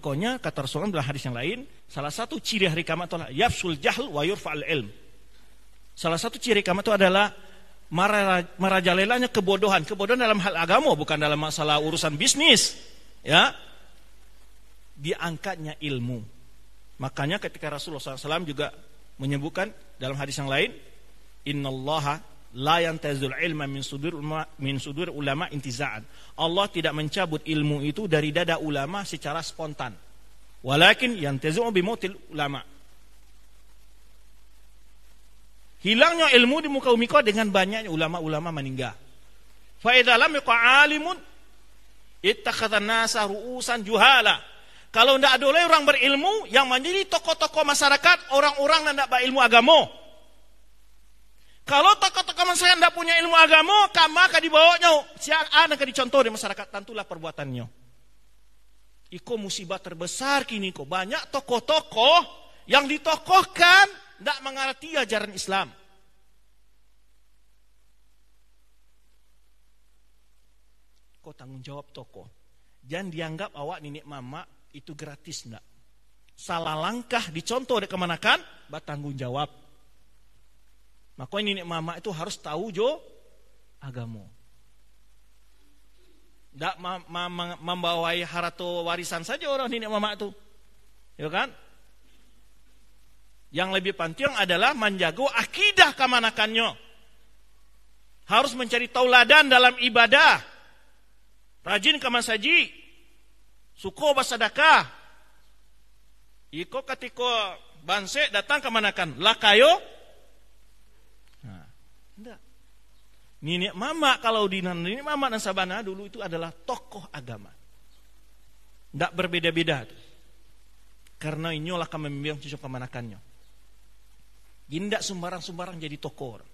Konya kata Rasulullah dalam hadis yang lain, salah satu ciri hari kiamat adalah yafsul jahl wa yurfa'al ilm. Salah satu ciri kiamat itu adalah marajalelanya kebodohan. Kebodohan dalam hal agama bukan dalam masalah urusan bisnis. Ya. Diangkatnya ilmu. Makanya ketika Rasulullah SAW juga menyebutkan dalam hadis yang lain, Innallaha La yantazul ilma min sudur ulama, min sudur ulama intizaan. Allah tidak mencabut ilmu itu dari dada ulama secara spontan. Walakin yantazu bi mautil ulama. Hilangnya ilmu di muka bumi dengan banyaknya ulama-ulama meninggal. Fa idza lam alimun ittakhadha nasa ru'usan juhala. Kalau tidak ada orang berilmu yang menjadi tokoh-tokoh masyarakat, orang-orang yang tidak berilmu agama, kalau tokoh-tokoh masyarakat tidak punya ilmu agama, kamu akan dibawanya. Siapa anak dicontoh di masyarakat, tentulah perbuatannya. Iko musibah terbesar kini kok. Banyak tokoh-tokoh yang ditokohkan tidak mengerti ajaran Islam. Kau tanggung jawab tokoh. Jangan dianggap awak nenek mama itu gratis enggak. Salah langkah dicontoh kemanakan? bertanggung jawab. Makanya nenek mama itu harus tahu jo agama. Tidak membawai harato warisan saja orang nenek mama itu. Ya kan? Yang lebih penting adalah menjaga akidah kemanakannya. Harus mencari tauladan dalam ibadah. Rajin ke masjid. Suko basadakah. Iko katiko banse datang kemanakan, manakan. Lakayo Nenek mama kalau di Nini mama dan Sabana dulu itu adalah tokoh agama. Tidak berbeda-beda. Karena inyolah kami membiang cucu kemanakannya. tidak sembarang-sembarang jadi tokoh.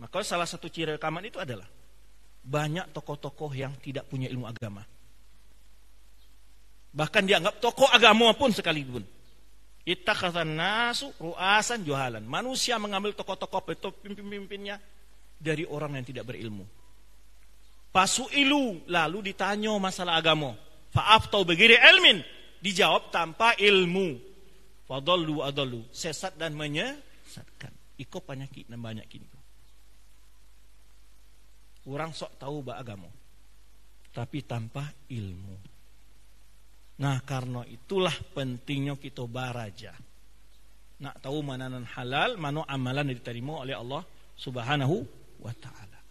Maka salah satu ciri rekaman itu adalah banyak tokoh-tokoh yang tidak punya ilmu agama. Bahkan dianggap tokoh agama pun sekalipun. Itakatan nasu ru'asan juhalan. Manusia mengambil tokoh-tokoh pemimpin-pemimpinnya tokoh tokoh itu pimpin-pimpinnya dari orang yang tidak berilmu. pasu ilu lalu ditanya masalah agama. tau begiri elmin Dijawab tanpa ilmu. Fadlu adlu Sesat dan menyesatkan. Iko banyak dan banyak kini. Orang sok tahu bah agama. Tapi tanpa ilmu. Nah karena itulah pentingnya kita baraja. Nak tahu mananan halal, mana amalan yang diterima oleh Allah subhanahu وتعالى